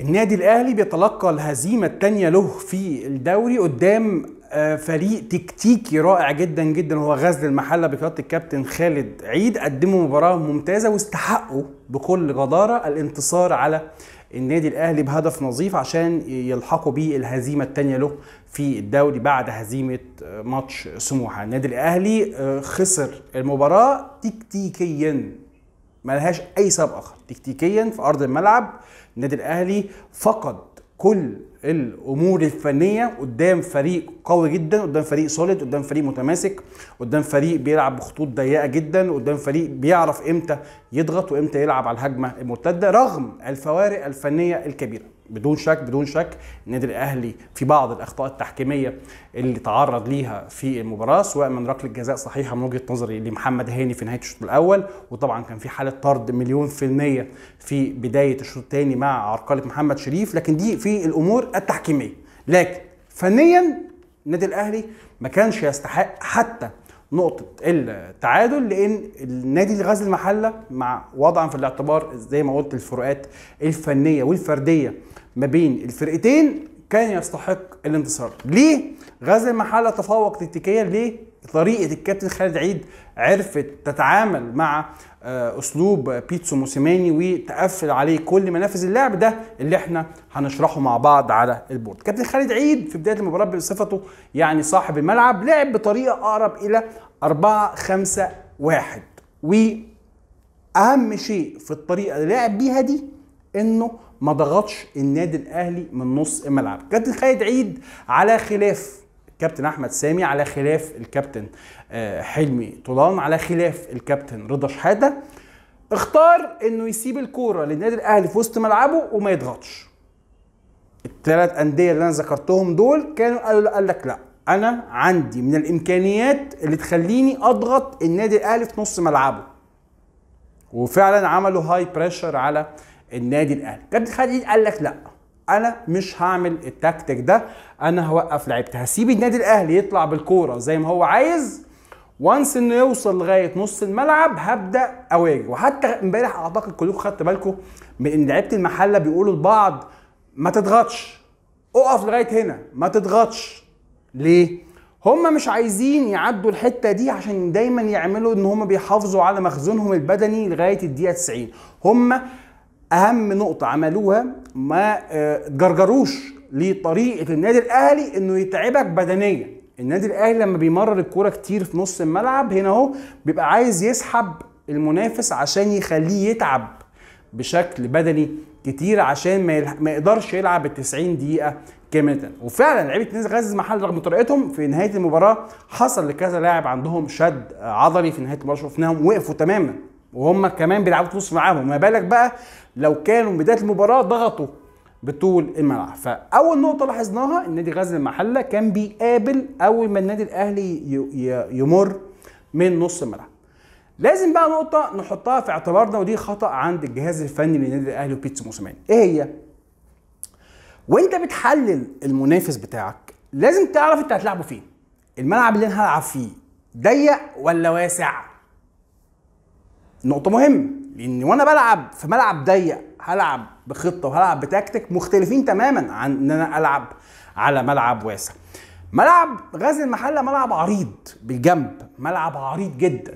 النادي الاهلي بيتلقى الهزيمه الثانيه له في الدوري قدام آه، فريق تكتيكي رائع جدا جدا هو غزل المحله بقياده الكابتن خالد عيد قدموا مباراه ممتازه واستحقوا بكل جداره الانتصار على النادي الاهلي بهدف نظيف عشان يلحقوا بيه الهزيمه الثانيه له في الدوري بعد هزيمه آه، ماتش سموحه النادي الاهلي آه، خسر المباراه تكتيكيا ملهاش اي سبب اخر تكتيكيا في ارض الملعب النادي الاهلي فقد كل الامور الفنيه قدام فريق قوي جدا قدام فريق سوليد قدام فريق متماسك قدام فريق بيلعب بخطوط ضيقه جدا قدام فريق بيعرف امتى يضغط وامتى يلعب على الهجمه المرتده رغم الفوارق الفنيه الكبيره بدون شك بدون شك النادي الاهلي في بعض الاخطاء التحكيميه اللي تعرض ليها في المباراه سواء من ركله جزاء صحيحه من وجهه نظري لمحمد هاني في نهايه الشوط الاول وطبعا كان في حاله طرد مليون في الميه في بدايه الشوط الثاني مع عرقله محمد شريف لكن دي في الامور التحكيميه لكن فنيا النادي الاهلي ما كانش يستحق حتى نقطه التعادل لان النادي غزل المحله مع وضعا في الاعتبار زي ما قلت الفروقات الفنيه والفرديه ما بين الفرقتين كان يستحق الانتصار ليه غزل المحله تفوق تكتيكيا ليه طريقه الكابتن خالد عيد عرفت تتعامل مع آه، اسلوب بيتسو موسيماني وتقفل عليه كل منافذ اللعب ده اللي احنا هنشرحه مع بعض على البورد كابتن خالد عيد في بدايه المباراه بصفته يعني صاحب الملعب لعب بطريقه اقرب الى 4 5 1 واهم شيء في الطريقه اللي لعب بيها دي انه ما ضغطش النادي الاهلي من نص الملعب كابتن خالد عيد على خلاف الكابتن احمد سامي على خلاف الكابتن آه، حلمي طولان على خلاف الكابتن رضا شحاته اختار انه يسيب الكوره للنادي الاهلي في وسط ملعبه وما يضغطش الثلاث انديه اللي انا ذكرتهم دول كانوا قالوا قال لك لا انا عندي من الامكانيات اللي تخليني اضغط النادي الاهلي في نص ملعبه وفعلا عملوا هاي بريشر على النادي الاهلي كابتن خالد قال لك لا انا مش هعمل التكتيك ده انا هوقف لعبتها هسيب النادي الاهلي يطلع بالكوره زي ما هو عايز وانس انه يوصل لغايه نص الملعب هبدا اواجه وحتى امبارح اعتقد كلكم خدت بالكم من ان لعيبه المحله بيقولوا لبعض ما تضغطش اقف لغايه هنا ما تضغطش ليه هما مش عايزين يعدوا الحته دي عشان دايما يعملوا ان هما بيحافظوا على مخزونهم البدني لغايه الدقيقه 90 هما اهم نقطه عملوها ما آه، جرجروش لطريقه النادي الاهلي انه يتعبك بدنيا النادي الاهلي لما بيمرر الكوره كتير في نص الملعب هنا اهو بيبقى عايز يسحب المنافس عشان يخليه يتعب بشكل بدني كتير عشان ما, يلح... ما يقدرش يلعب ال 90 دقيقه كامله وفعلا لعيبه نادي غزه المحل رغم طريقتهم في نهايه المباراه حصل لكذا لاعب عندهم شد عضلي في نهايه المباراه شفناهم وقفوا تماما وهم كمان بيلعبوا في معاهم ما بالك بقى لو كانوا بدايه المباراه ضغطوا بطول الملعب فاول نقطه لاحظناها ان نادي غزل المحله كان بيقابل اول ما النادي الاهلي يمر من نص الملعب لازم بقى نقطه نحطها في اعتبارنا ودي خطا عند الجهاز الفني للنادي الاهلي وبيتس موسيماني ايه هي وانت بتحلل المنافس بتاعك لازم تعرف انت هتلعبه فين الملعب اللي انا هلعب فيه ضيق ولا واسع نقطه مهمه لان وانا بلعب في ملعب ضيق هلعب بخطه وهلعب بتكتيك مختلفين تماما عن ان انا العب على ملعب واسع ملعب غازي المحله ملعب عريض بالجنب ملعب عريض جدا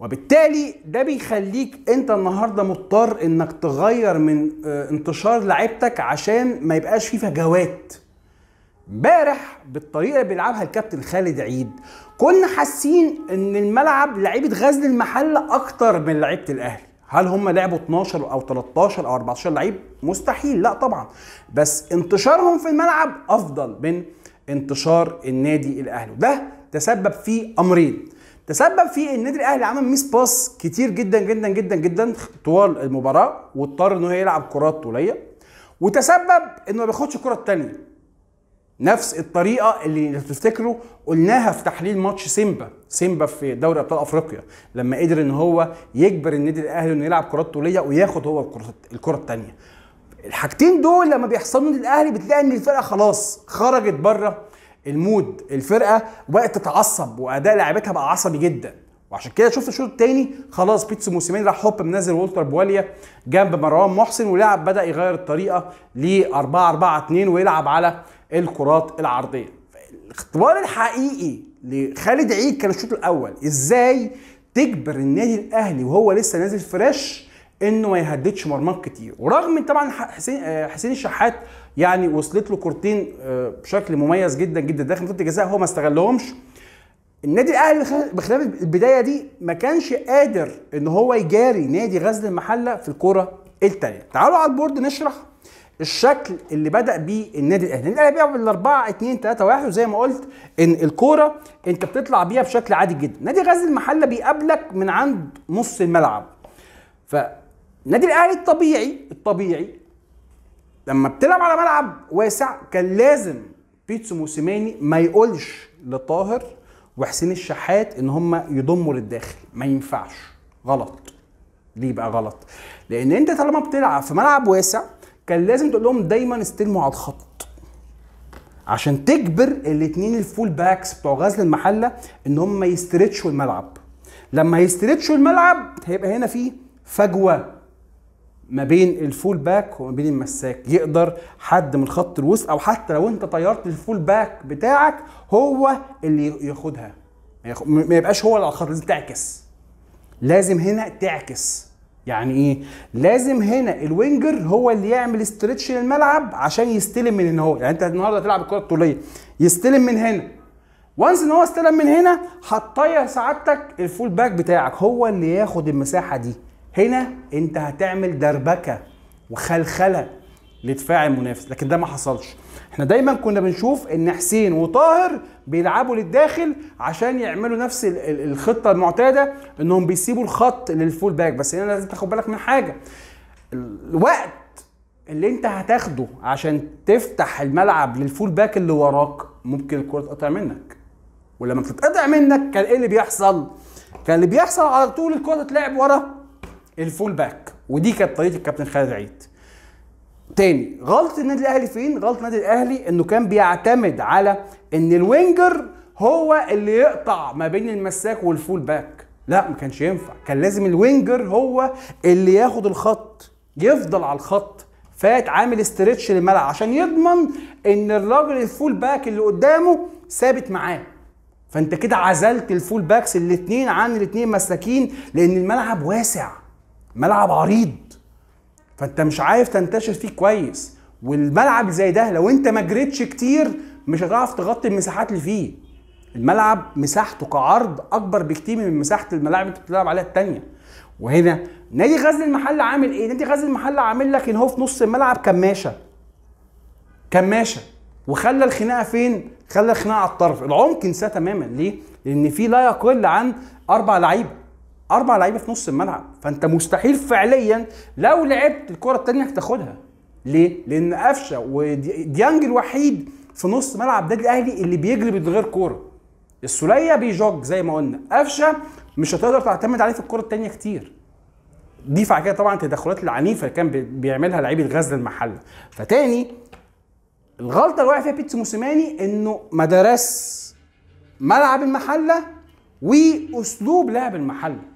وبالتالي ده بيخليك انت النهارده مضطر انك تغير من آه، انتشار لعبتك عشان ما يبقاش فيه فجوات امبارح بالطريقه اللي بيلعبها الكابتن خالد عيد كنا حاسين ان الملعب لعيبه غزل المحله اكتر من لعيبه الاهلي هل هم لعبوا 12 او 13 او 14 لعيب مستحيل لا طبعا بس انتشارهم في الملعب افضل من انتشار النادي الاهلي وده تسبب في امرين تسبب في النادي الاهلي عمل ميس باس كتير جدا جدا جدا جدا طوال المباراه واضطر انه يلعب كرات طوليه وتسبب انه ما بياخدش الكره الثانيه نفس الطريقه اللي لو تفتكروا قلناها في تحليل ماتش سيمبا سيمبا في دوري ابطال افريقيا لما قدر ان هو يجبر النادي الاهلي انه يلعب كرات طوليه وياخد هو الكره الثانيه الحاجتين دول لما بيحصلوا للاهلي الاهلي بتلاقي ان الفرقه خلاص خرجت بره المود الفرقه بقت تتعصب واداء لعيبتها بقى عصبي جدا وعشان كده شفت الشوط الثاني خلاص بيتسو موسيماني راح هوب منزل وولتر بواليا جنب مروان محسن ولعب بدا يغير الطريقه ل 4 4 2 ويلعب على الكرات العرضيه الاختبار الحقيقي لخالد عيد كان الشوط الاول ازاي تجبر النادي الاهلي وهو لسه نازل فريش انه ما يهددش مرماك كتير ورغم طبعا حسين آه، حسين الشحات يعني وصلت له كورتين آه، بشكل مميز جدا جدا داخل منطقه الجزاء هو ما استغلهمش النادي الاهلي بخلاف البدايه دي ما كانش قادر ان هو يجاري نادي غزل المحله في الكره الثانيه تعالوا على البورد نشرح الشكل اللي بدا بيه النادي الاهلي النادي الاهلي بيلعب بال 4 2 3 1 وزي ما قلت ان الكوره انت بتطلع بيها بشكل عادي جدا نادي غزل المحله بيقابلك من عند نص الملعب فالنادي الاهلي الطبيعي الطبيعي لما بتلعب على ملعب واسع كان لازم بيتسو موسيماني ما يقولش لطاهر وحسين الشحات ان هم يضموا للداخل ما ينفعش غلط ليه بقى غلط لان انت طالما بتلعب في ملعب واسع كان لازم تقول لهم دايما استلموا على الخط عشان تجبر الاثنين الفول باكس بتوع غزل المحله ان هم يسترتشوا الملعب لما يسترتشوا الملعب هيبقى هنا في فجوه ما بين الفول باك وما بين المساك يقدر حد من خط الوسط او حتى لو انت طيرت الفول باك بتاعك هو اللي ياخدها ما يبقاش هو اللي على الخط لازم تعكس لازم هنا تعكس يعني ايه لازم هنا الوينجر هو اللي يعمل استرتش للملعب عشان يستلم من هنا هو يعني انت النهارده هتلعب الكره الطوليه يستلم من هنا وانس ان هو استلم من هنا هتطير سعادتك الفول باك بتاعك هو اللي ياخد المساحه دي هنا انت هتعمل دربكه وخلخله لدفاع المنافس لكن ده ما حصلش احنا دايما كنا بنشوف ان حسين وطاهر بيلعبوا للداخل عشان يعملوا نفس الخطه المعتاده انهم بيسيبوا الخط للفول باك بس هنا لازم تاخد بالك من حاجه الوقت اللي انت هتاخده عشان تفتح الملعب للفول باك اللي وراك ممكن الكره تقطع منك ولما بتتقطع منك كان ايه اللي بيحصل كان اللي بيحصل على طول الكره تتلعب ورا الفول باك ودي كانت طريقه الكابتن خالد عيد تاني غلطه النادي الاهلي فين غلطه النادي الاهلي انه كان بيعتمد على ان الوينجر هو اللي يقطع ما بين المساك والفول باك لا ما كانش ينفع كان لازم الوينجر هو اللي ياخد الخط يفضل على الخط فات عامل استرتش للملعب عشان يضمن ان الراجل الفول باك اللي قدامه ثابت معاه فانت كده عزلت الفول باكس الاثنين عن الاثنين مساكين لان الملعب واسع ملعب عريض فانت مش عارف تنتشر فيه كويس والملعب زي ده لو انت ما جريتش كتير مش هتعرف تغطي المساحات اللي فيه الملعب مساحته كعرض اكبر بكتير من مساحه الملاعب اللي انت بتلعب عليها الثانيه وهنا نادي غزل المحله عامل ايه نادي غزل المحله عامل لك ان هو في نص الملعب كماشه كماشه وخلى الخناقه فين خلى الخناقه على الطرف العمق انساه تماما ليه لان في لا يقل عن اربع لعيبه اربع لعيبه في نص الملعب فانت مستحيل فعليا لو لعبت الكره الثانيه هتاخدها ليه لان قفشه وديانج الوحيد في نص ملعب النادي الاهلي اللي بيجري من غير كوره السوليه بيجوج زي ما قلنا قفشه مش هتقدر تعتمد عليه في الكره الثانيه كتير دي على كده طبعا التدخلات العنيفه اللي كان بيعملها لعيب الغزل المحله فتاني الغلطه اللي وقع فيها بيتس موسيماني انه ما درس ملعب المحله واسلوب لعب المحله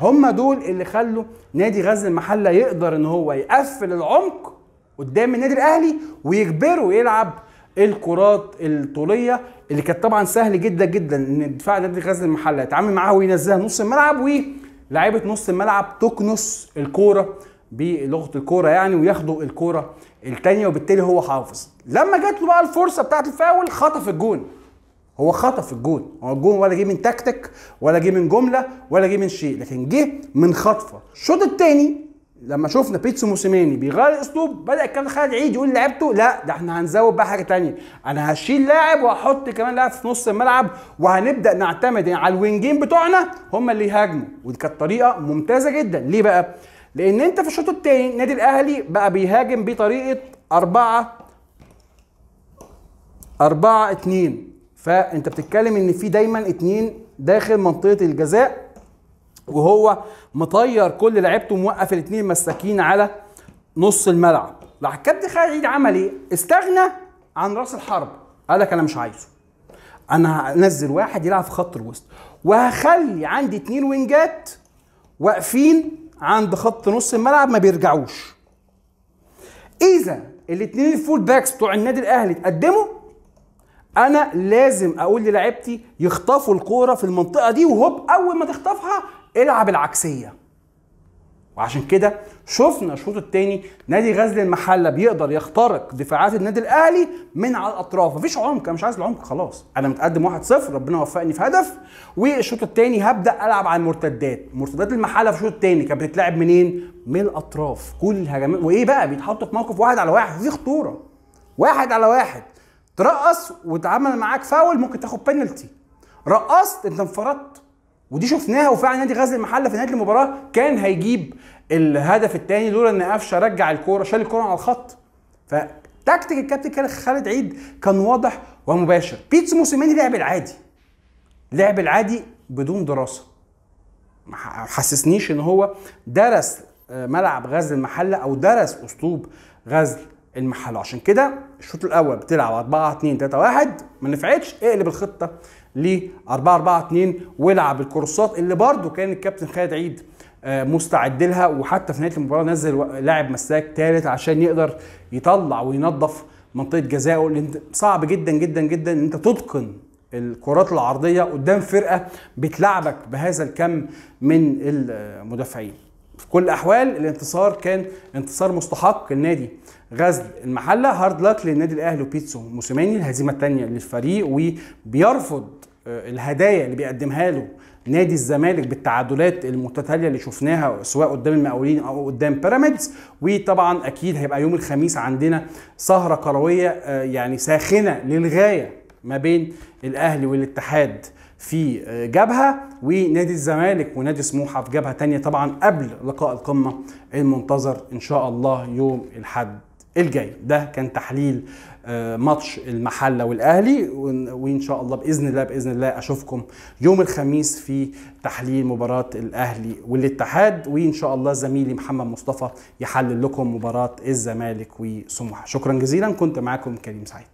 هم دول اللي خلوا نادي غزل المحله يقدر ان هو يقفل العمق قدام النادي الاهلي ويجبره يلعب الكرات الطوليه اللي كانت طبعا سهل جدا جدا ان دفاع نادي غزل المحله يتعامل معاها وينزلها نص الملعب ولاعيبه نص الملعب تكنس الكوره بلغه الكوره يعني وياخدوا الكوره الثانيه وبالتالي هو حافظ لما جات له بقى الفرصه بتاعت الفاول خطف الجون هو خطف الجون هو الجون ولا جه من تكتيك ولا جه من جمله ولا جه من شيء لكن جه من خطفه الشوط الثاني لما شفنا بيتسو موسيماني بيغير الاسلوب بدا الكابتن خالد عيد يقول لعبته لا ده احنا هنزود بقى حاجه ثانيه انا هشيل لاعب وهحط كمان لاعب في نص الملعب وهنبدا نعتمد يعني على الوينجين بتوعنا هم اللي يهاجموا ودي كانت طريقه ممتازه جدا ليه بقى لان انت في الشوط الثاني النادي الاهلي بقى بيهاجم بطريقه 4 4 2 فانت بتتكلم ان في دايما اتنين داخل منطقه الجزاء وهو مطير كل لعيبته وموقف الاتنين مساكين على نص الملعب راح الكابتن خالد عيد عمل ايه استغنى عن راس الحرب قال لك انا مش عايزه انا هنزل واحد يلعب في خط الوسط وهخلي عندي اتنين وينجات واقفين عند خط نص الملعب ما بيرجعوش اذا الاتنين الفول باكس بتوع النادي الاهلي اتقدموا انا لازم اقول للاعيبتي يخطفوا الكوره في المنطقه دي وهوب اول ما تخطفها العب العكسيه وعشان كده شفنا الشوط الثاني نادي غزل المحله بيقدر يخترق دفاعات النادي الاهلي من على الاطراف مفيش عمق انا مش عايز العمق خلاص انا متقدم 1-0 ربنا وفقني في هدف والشوط الثاني هبدا العب على المرتدات مرتدات المحله في الشوط الثاني كانت بتتلعب منين من الاطراف كل الهجمات وايه بقى بيتحطوا في موقف واحد على واحد دي خطوره واحد على واحد ترقص واتعمل معاك فاول ممكن تاخد بينالتي رقصت انت انفردت ودي شفناها وفعلا نادي غزل المحله في نهايه المباراه كان هيجيب الهدف الثاني لولا ان قفشه رجع الكوره شال الكوره على الخط فتكتيك الكابتن خالد عيد كان واضح ومباشر بيتس موسيماني لعب العادي لعب العادي بدون دراسه ما حسسنيش ان هو درس آه، ملعب غزل المحله او درس اسلوب غزل المحل عشان كده الشوط الاول بتلعب 4 2 3 1 ما نفعتش اقلب الخطه ل 4 4 2 والعب الكورسات اللي برده كان الكابتن خالد عيد آه، مستعد لها وحتى في نهايه المباراه نزل لاعب مساك ثالث عشان يقدر يطلع وينظف منطقه جزائه لان صعب جدا جدا جدا ان انت تتقن الكرات العرضيه قدام فرقه بتلعبك بهذا الكم من المدافعين في كل الاحوال الانتصار كان انتصار مستحق النادي غزل المحله هارد لك للنادي الاهلي وبيتسو موسيماني الهزيمه الثانيه للفريق وبيرفض آه، الهدايا اللي بيقدمها له نادي الزمالك بالتعادلات المتتاليه اللي شفناها سواء قدام المقاولين او قدام بيراميدز وطبعا اكيد هيبقى يوم الخميس عندنا سهره كرويه آه، يعني ساخنه للغايه ما بين الاهلي والاتحاد في آه، جبهه ونادي الزمالك ونادي سموحه في جبهه تانية طبعا قبل لقاء القمه المنتظر ان شاء الله يوم الاحد الجاي ده كان تحليل آه، ماتش المحله والاهلي وان شاء الله باذن الله باذن الله اشوفكم يوم الخميس في تحليل مباراه الاهلي والاتحاد وان شاء الله زميلي محمد مصطفى يحلل لكم مباراه الزمالك وسموحه شكرا جزيلا كنت معاكم كريم سعيد